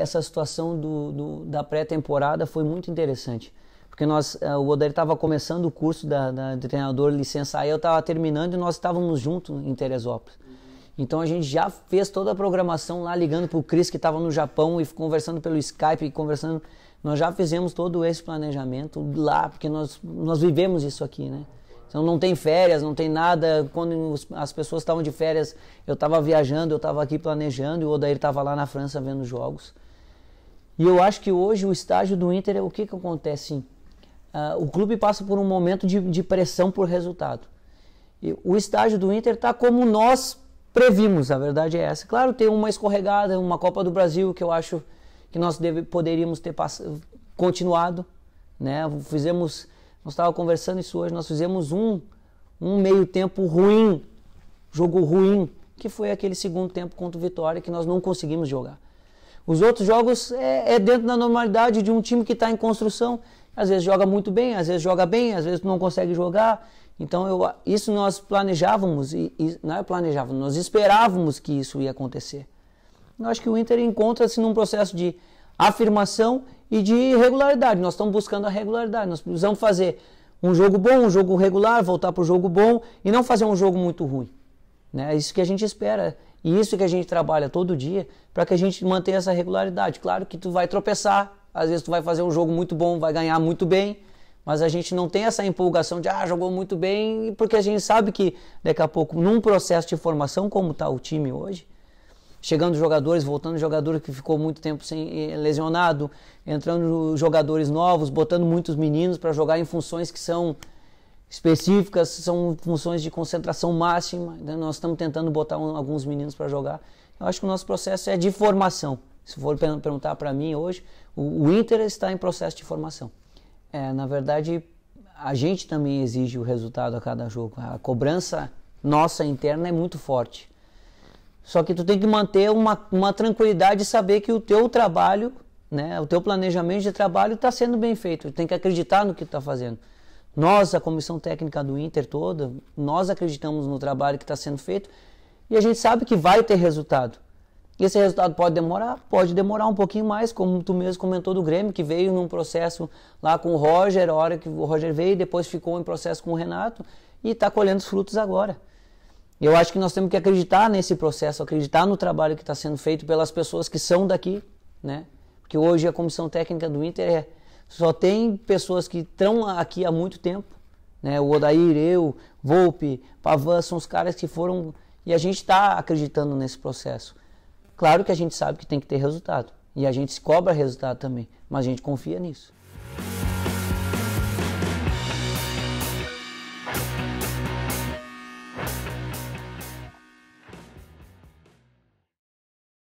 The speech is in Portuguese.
Essa situação do, do da pré-temporada foi muito interessante, porque nós, eh, o Odair estava começando o curso da, da de treinador licença aí eu estava terminando e nós estávamos juntos em Teresópolis. Então a gente já fez toda a programação lá, ligando para o Cris que estava no Japão e conversando pelo Skype, conversando. Nós já fizemos todo esse planejamento lá, porque nós, nós vivemos isso aqui, né? Então não tem férias, não tem nada. Quando as pessoas estavam de férias, eu estava viajando, eu estava aqui planejando e o Odair estava lá na França vendo jogos. E eu acho que hoje o estágio do Inter é o que, que acontece? Uh, o clube passa por um momento de, de pressão por resultado. E o estágio do Inter está como nós previmos, a verdade é essa. Claro, tem uma escorregada, uma Copa do Brasil que eu acho que nós deve, poderíamos ter continuado, né? Fizemos, nós estávamos conversando isso hoje, nós fizemos um, um meio tempo ruim, jogo ruim, que foi aquele segundo tempo contra o Vitória que nós não conseguimos jogar. Os outros jogos é, é dentro da normalidade de um time que está em construção. Às vezes joga muito bem, às vezes joga bem, às vezes não consegue jogar. Então eu, isso nós planejávamos, e, e, não é planejávamos, nós esperávamos que isso ia acontecer. Eu acho que o Inter encontra-se num processo de afirmação e de regularidade. Nós estamos buscando a regularidade. Nós precisamos fazer um jogo bom, um jogo regular, voltar para o jogo bom e não fazer um jogo muito ruim. Né? É isso que a gente espera. E isso que a gente trabalha todo dia para que a gente mantenha essa regularidade. Claro que tu vai tropeçar, às vezes tu vai fazer um jogo muito bom, vai ganhar muito bem, mas a gente não tem essa empolgação de ah, jogou muito bem, porque a gente sabe que daqui a pouco, num processo de formação como está o time hoje, chegando jogadores, voltando jogador que ficou muito tempo sem eh, lesionado, entrando jogadores novos, botando muitos meninos para jogar em funções que são específicas, são funções de concentração máxima. Né? Nós estamos tentando botar um, alguns meninos para jogar. Eu acho que o nosso processo é de formação. Se for perguntar para mim hoje, o, o, Inter está em processo de formação. É, na verdade, a gente também exige o resultado a cada jogo. A cobrança nossa interna é muito forte. Só que tu tem que manter uma, uma tranquilidade e saber que o teu trabalho, né, o teu planejamento de trabalho está sendo bem feito. Tu tem que acreditar no que tu está fazendo. Nós, a comissão técnica do Inter toda, nós acreditamos no trabalho que está sendo feito e a gente sabe que vai ter resultado. E esse resultado pode demorar, pode demorar um pouquinho mais, como tu mesmo comentou do Grêmio, que veio num processo lá com o Roger, a hora que o Roger veio, depois ficou em processo com o Renato e está colhendo os frutos agora. Eu acho que nós temos que acreditar nesse processo, acreditar no trabalho que está sendo feito pelas pessoas que são daqui, né? Porque hoje a comissão técnica do Inter é só tem pessoas que estão aqui há muito tempo. Né? O Odair, eu, Volpe, Pavan, são os caras que foram. E a gente está acreditando nesse processo. Claro que a gente sabe que tem que ter resultado. E a gente cobra resultado também. Mas a gente confia nisso.